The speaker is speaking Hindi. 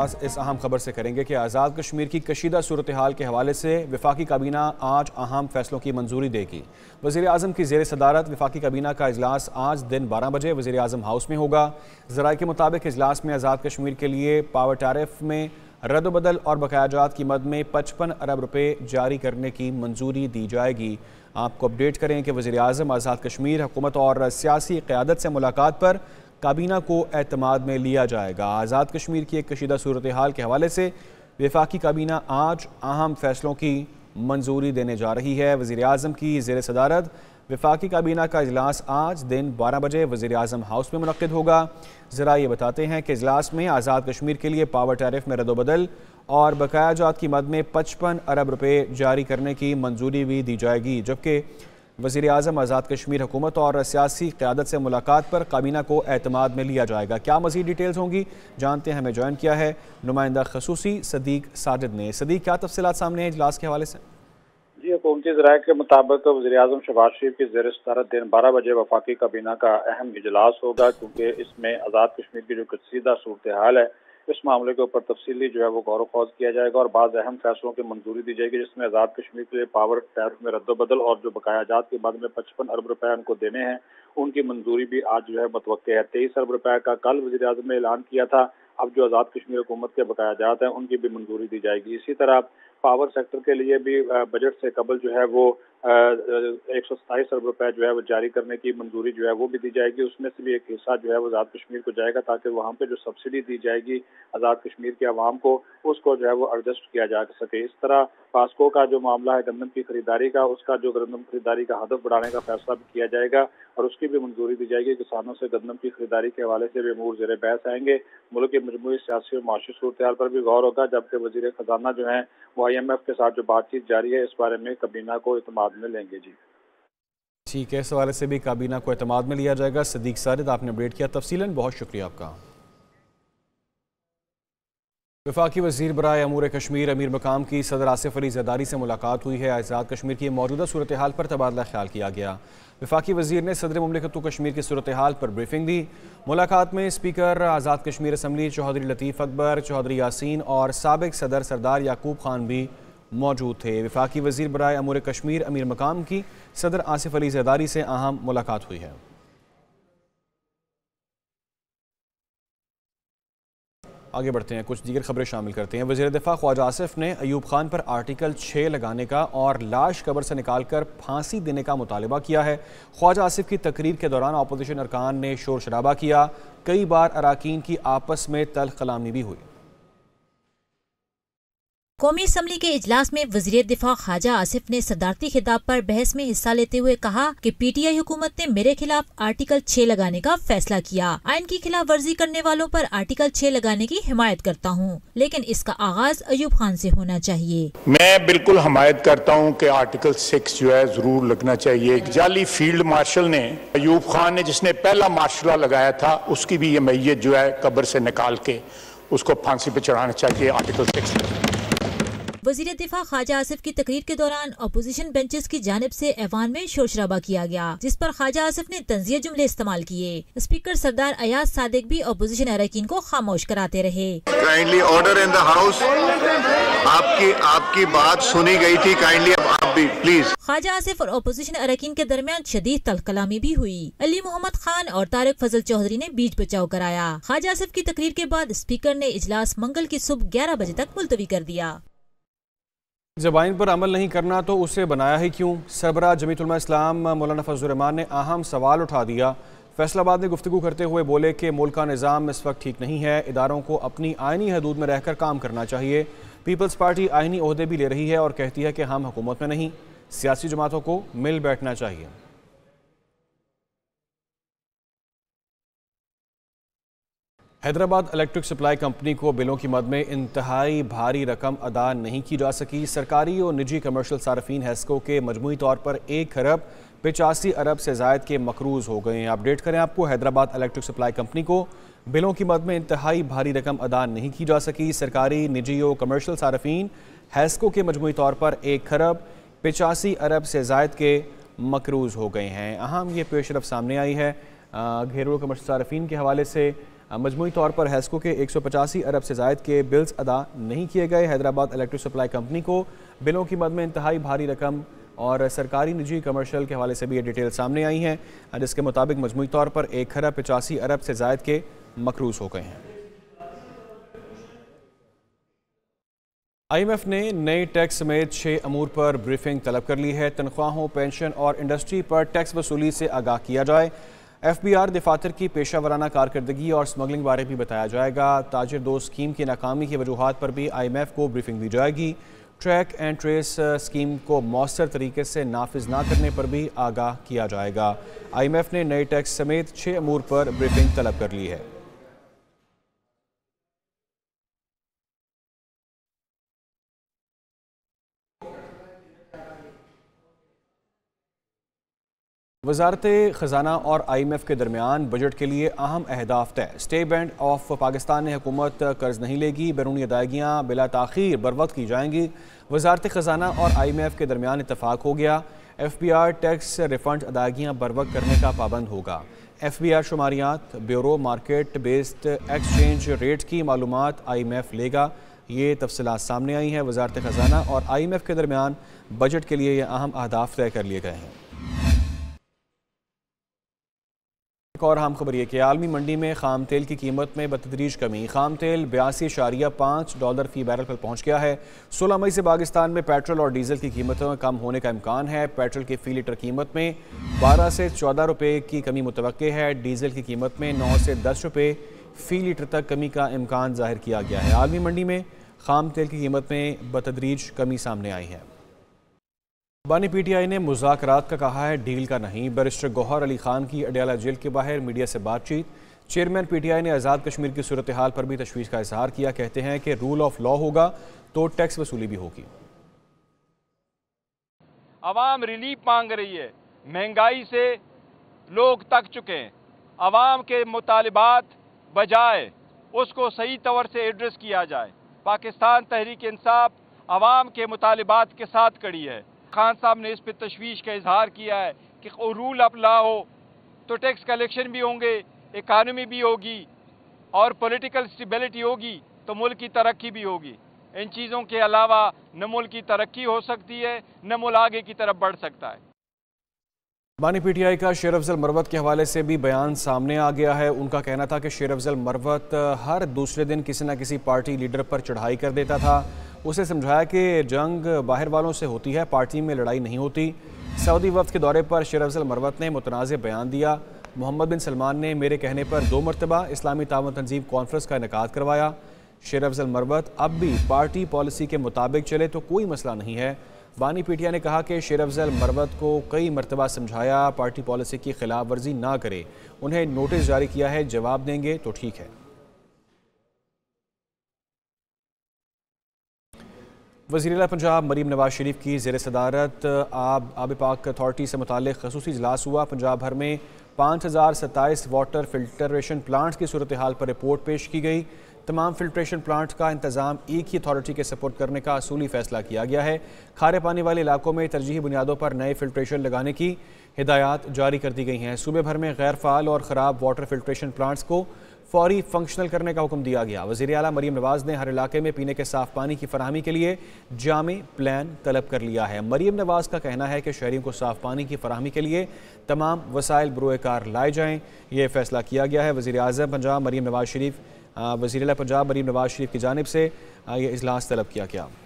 आज इस अहम खबर से करेंगे कि आज़ाद कश्मीर की कशीदा सूरत हाल के हवाले से वफाकी काबीना आज अहम फैसलों की मंजूरी देगी वजी अजम की जेर सदारत वफाकी काबीना का अजलास आज दिन बारह बजे वजी अजम हाउस में होगा जराये के मुताबिक अजलास में आज़ाद कश्मीर के लिए पावर टैरिफ में रद्दबदल बदल और बकायाजात की मद में पचपन अरब रुपये जारी करने की मंजूरी दी जाएगी आपको अपडेट करें कि वजी अजम आज़ाद कश्मीर हुकूमत और सियासी क़्यादत से मुलाकात पर काबीना को अतमाद में लिया जाएगा आज़ाद कश्मीर की एक कशीदा सूरत हाल के हवाले से वफाकी काबीना आज अहम फैसलों की मंजूरी देने जा रही है वज़ी अजम की जेर सदारत वफाकी काबीना का अजलास आज दिन 12 बजे वज़ी अजम हाउस में मनद होगा ज़रा ये बताते हैं कि अजलास में आज़ाद कश्मीर के लिए पावर टैरिफ में रदोबदल और बकाया जात की मद में पचपन अरब रुपये जारी करने की मंजूरी भी दी जाएगी जबकि वजीर अजम आज़ाद कश्मीर हुकूमत और सियासी क्यादत से मुलाकात पर काबीना को अहतमाद में लिया जाएगा क्या मजीद डिटेल्स होंगी जानते हैं हमें ज्वाइन किया है नुमाइंदा खसूसी सदीक साजिद ने सदीक क्या तफसलत सामने हैं इजलास के हवाले से जी हुकूमती जरा के मुताबिक वजी अजम शबाज शरीफ की जेर सतारत दिन बारह बजे वफाकी काबीना का अहम इजलास होगा क्योंकि इसमें आज़ाद कश्मीर की जो कसीदा सूरत हाल है इस मामले के ऊपर तफसीली जो है वो गौर खौज किया जाएगा और बाद अहम फैसलों की मंजूरी दी जाएगी जिसमें आज़ाद कश्मीर के लिए पावर टैरिफ में रद्दबदल और जो बकाया जात के बाद में पचपन अरब रुपए उनको देने हैं उनकी मंजूरी भी आज जो है मतवक है तेईस अरब रुपए का कल वजी अजम ने ऐलान किया था अब जो आज़ाद कश्मीर हुकूमत के बकाया जात हैं उनकी भी मंजूरी दी जाएगी इसी तरह पावर सेक्टर के लिए भी बजट से कबल जो है वो एक सौ सताईस अरब रुपए जो है वो जारी करने की मंजूरी जो है वो भी दी जाएगी उसमें से भी एक हिस्सा जो है वो आज़ाद कश्मीर को जाएगा ताकि वहाँ पे जो सब्सिडी दी जाएगी आज़ाद कश्मीर के आवाम को उसको जो है वो एडजस्ट किया जा सके इस तरह फास्को का जो मामला है गंदम की खरीदारी का उसका जो गंदम खरीदारी का हदफ बढ़ाने का फैसला भी किया जाएगा और उसकी भी मंजूरी दी जाएगी किसानों से गंदम की खरीदारी के हवाले से भी अमूर जेर बहस आएंगे मुल्क की मजमू सियासी और माशी सूरत पर भी गौर होगा जबकि वजीर खजाना जो है वो आई एम एफ के साथ जो बातचीत जारी है इस बारे में कबीना को इतमाद में लेंगे जी ठीक है इस हवाले से भी काबीना को अतमाद में लिया जाएगा सदीक सारद आपने अपडेट किया तफसीला बहुत शुक्रिया आपका विफाक वजीर बरए अमूर कश्मीर अमीर मकाम की सदर आसिफ अली जदारी से मुलाकात हुई है आज़ाद कश्मीर की मौजूदा सूरत हाल पर तबादला ख्याल किया गया विफाक वजीर ने सदर ममलिकत कश्मीर की सूरत हाल पर ब्रीफिंग दी मुलाकात में स्पीकर आज़ाद कश्मीर असम्बली चौधरी लतीफ़ अकबर चौधरी यासिन और सबक सदर सरदार याकूब खान भी मौजूद थे विफाक वजीर बरए अमूर कश्मीर अमीर मकाम की सदर आसिफ अली जदारी से अहम मुलाकात हुई है आगे बढ़ते हैं कुछ दीगर खबरें शामिल करते हैं वजीर दफा ख्वाजा आसिफ ने अयूब खान पर आर्टिकल छः लगाने का और लाश कबर से निकाल कर फांसी देने का मुतालबा किया है ख्वाजा आसिफ की तकरीर के दौरान अपोजिशन अरकान ने शोर शराबा किया कई बार अरकान की आपस में तल कलामी भी हुई कौमी असम्बली के इजलास में वजी दिफा ख्वाजा आसिफ ने सदारती खिताब पर बहस में हिस्सा लेते हुए कहा कि आई हुकूमत ने मेरे खिलाफ आर्टिकल छह लगाने का फैसला किया आइन की खिलाफ वर्जी करने वालों आरोप आर्टिकल छह लगाने की हिमायत करता हूँ लेकिन इसका आगाज अयूब खान ऐसी होना चाहिए मैं बिल्कुल हमायत करता हूँ की आर्टिकल सिक्स जो है जरूर लगना चाहिए जाली फील्ड मार्शल ने अयूब खान ने जिसने पहला मार्शला लगाया था उसकी भी ये मैत जो है कब्र ऐसी निकाल के उसको फांसी पे चढ़ाना चाहिए आर्टिकल सिक्स वजीर दिफा ख्वाजा आसिफ की तकरीर के दौरान अपोजिशन बेंचेस की जानब ऐसी ऐवान में शोर शराबा किया गया जिस पर ख्वाजा आसिफ ने तंजिया जुमले इस्तेमाल किए स्पीकर सरदार अयाज सादिक भी अपोजिशन अरकिन को खामोश कराते रहे हाउस आपकी आपकी बात सुनी गई थी काइंडली आप भी प्लीज ख्वाजा आसिफ और अपोजिशन अरकिन के दरमियान शदीद तलकलामी भी हुई अली मोहम्मद खान और तारक फजल चौधरी ने बीच बचाव कराया ख्वाजा आसिफ की तकरीर के बाद स्पीकर ने इजलास मंगल की सुबह ग्यारह बजे तक मुलतवी कर दिया जबाइन पर अमल नहीं करना तो उसे बनाया ही क्यों सरबरा जमीतुलमा इस्लाम मौलाना फजलरहमान ने अहम सवाल उठा दिया फैसलाबाद में गुफ्तु करते हुए बोले कि मुल्क का निज़ाम इस वक्त ठीक नहीं है इदारों को अपनी आइनी हदूद में रहकर काम करना चाहिए पीपल्स पार्टी आइनी अहदे भी ले रही है और कहती है कि हम हुकूमत में नहीं सियासी जमातों को मिल बैठना चाहिए हैदराबाद इलेक्ट्रिक सप्लाई कंपनी को बिलों की मद में इंतहाई भारी रकम अदा नहीं की जा सकी सरकारी और निजी कमर्शल सार्फिन हैस्को के मजमू तौर पर एक अरब पिचासी अरब से जायद के मकरूज हो गए हैं अपडेट करें आपको हैदराबाद इलेक्ट्रिक सप्लाई कंपनी को बिलों की मद में इंतहाई भारी रकम अदा नहीं की जा सकी सरकारी निजी और कमर्शल सार्फिन हैस्को के मजमू तौर पर एक खरब पचासी अरब से जायद के मकरूज हो गए हैं अहम ये पेशरफ सामने आई है घेरू कमर्शल सार्फिन के हवाले से मजमू तौर पर हैस्को के एक सौ पचासी अरब से जायद के बिल्स अदा नहीं किए गए हैदराबाद इलेक्ट्रिक सप्लाई कंपनी को बिलों की मद में इंतहाई भारी रकम और सरकारी निजी कमर्शियल के हवाले से भी ये डिटेल सामने आई हैं जिसके मुताबिक मजमू तौर पर एक खरब पचासी अरब से जायद के मकरूज हो गए हैं आईएमएफ ने नए टैक्स समेत छः अमूर पर ब्रीफिंग तलब कर ली है तनख्वाहों पेंशन और इंडस्ट्री पर टैक्स वसूली से आगाह किया जाए एफ बी आर दफातर की पेशा वराना कारकर्दगी और स्मगलिंग बारे भी बताया जाएगा ताजर दो स्कीम की नाकामी की वजूहत पर भी आई एम एफ को ब्रीफिंग दी जाएगी ट्रैक एंड ट्रेस स्कीम को मौसर तरीके से नाफिज ना करने पर भी आगाह किया जाएगा आई एम एफ ने नए टैक्स समेत छः अमूर पर ब्रीफिंग तलब कर ली है वजारत ख़जाना और आई एम एफ़ के दरमियान बजट के लिए अहम अहदाफ तय स्टे बैंड ऑफ पाकिस्तान ने हुकूमत कर्ज नहीं लेगी बैरूनी अदायगियाँ बिला तखिर बर वक्त की जाएंगी वजारत ख़जाना और आई एम एफ़ के दरमियान इतफाक़ हो गया F B R tax refund अदायगियाँ बर वक्त करने का पाबंद होगा एफ बी आर शुमारियात bureau market based exchange rate की मालूम आई एम एफ़ लेगा ये तफसलत सामने आई हैं वजारत ख़जाना और आई एम एफ़ के दरमियान बजट के लिए अहम अहदाफ तय कर लिए गए हैं एक और अहम खबर यह कि आलमी मंडी में खाम तेल की कीमत में बतदरीज कमी खाम तेल बयासी अशारिया पाँच डॉलर फी बैरल पर पहुंच गया है सोलह मई से पाकिस्तान में पेट्रोल और डीजल की कीमतों में कम होने का इम्कान है पेट्रोल की फी लीटर कीमत में बारह से चौदह रुपये की कमी मुतव है डीजल की कीमत में नौ से दस रुपये फी लीटर तक कमी का इम्कान जाहिर किया गया है आलमी मंडी में खाम तेल की कीमत में बतदरीज कमी सामने आई है बानी पीटीआई ने मुजाकर का कहा है डील का नहीं बैरिस्टर गौहर अली खान की अडयाला जेल के बाहर मीडिया से बातचीत चेयरमैन पीटीआई ने आज़ाद कश्मीर की सूरत हाल पर भी तशवीश का इजहार किया कहते हैं कि रूल ऑफ लॉ होगा तो टैक्स वसूली भी होगी आवाम रिलीफ मांग रही है महंगाई से लोग तक चुके हैं आवाम के मुतालबात बजाय उसको सही तौर से एड्रेस किया जाए पाकिस्तान तहरीक इंसाफ आवाम के मुतालबात के साथ कड़ी है खान साहब ने इस पर तशवीश का इजहार किया है कि रूल अब ला हो तो टैक्स कलेक्शन भी होंगे इकानमी भी होगी और पोलिटिकल स्टेबिलिटी होगी तो मुल्क की तरक्की भी होगी इन चीज़ों के अलावा न मुल्क की तरक्की हो सकती है न मुल आगे की तरफ बढ़ सकता है बानी पीटीआई का शेर अफजल मरवत के हवाले से भी बयान सामने आ गया है उनका कहना था कि शेर अफजल मरवत हर दूसरे दिन किसी न किसी पार्टी लीडर पर चढ़ाई कर देता था उसे समझाया कि जंग बाहर वालों से होती है पार्टी में लड़ाई नहीं होती सऊदी वफ्त के दौरे पर शेर अफजल मरवत ने मुतनाज़ बयान दिया मोहम्मद बिन सलमान ने मेरे कहने पर दो मरतबा इस्लामी तावन तंजीब कॉन्फ्रेंस का इनका करवाया शेर अफजल मरवत अब भी पार्टी पॉलिसी के मुताबिक चले तो कोई मसला नहीं है बानी पीटिया ने कहा कि शेर अफजल मरवत को कई मरतबा समझाया पार्टी पॉलिसी की खिलाफ वर्जी ना करे उन्हें नोटिस जारी किया है जवाब देंगे तो ठीक है वजीर पंजाब मरीम नवाज शरीफ की जेर सदारत आब आब पाक अथॉरिटी से मुतल खसूस इजलास हुआ पंजाब भर में पाँच हज़ार सत्ताईस वाटर फिल्ट्रेशन प्लांट्स की सूरत हाल पर रिपोर्ट पेश की गई तमाम फिल्ट्रेशन प्लांट का इंतज़ाम एक ही अथॉरिटी के सपोर्ट करने का असूली फैसला किया गया है खारे पानी वाले इलाकों में तरजीह बुनियादों पर नए फिल्ट्रेशन लगाने की हिदायत जारी कर दी गई हैं सूबे भर में गैर फाल और ख़राब वाटर फिल्ट्रेशन प्लांट्स को फौरी फंक्शनल करने का हुक्म दिया गया वजीर अला मरीम नवाज ने हर इलाके में पीने के साफ पानी की फरहमी के लिए जाम प्लान तलब कर लिया है मरीम नवाज का कहना है कि शहरीों को साफ पानी की फरहमी के लिए तमाम वसाइल बरूकार लाए जाएँ यह फैसला किया गया है वजी अजम पंजाब मरीम नवाज शरीफ वजीर पंजाब मरीम नवाज शरीफ की जानब से ये अजलास तलब किया गया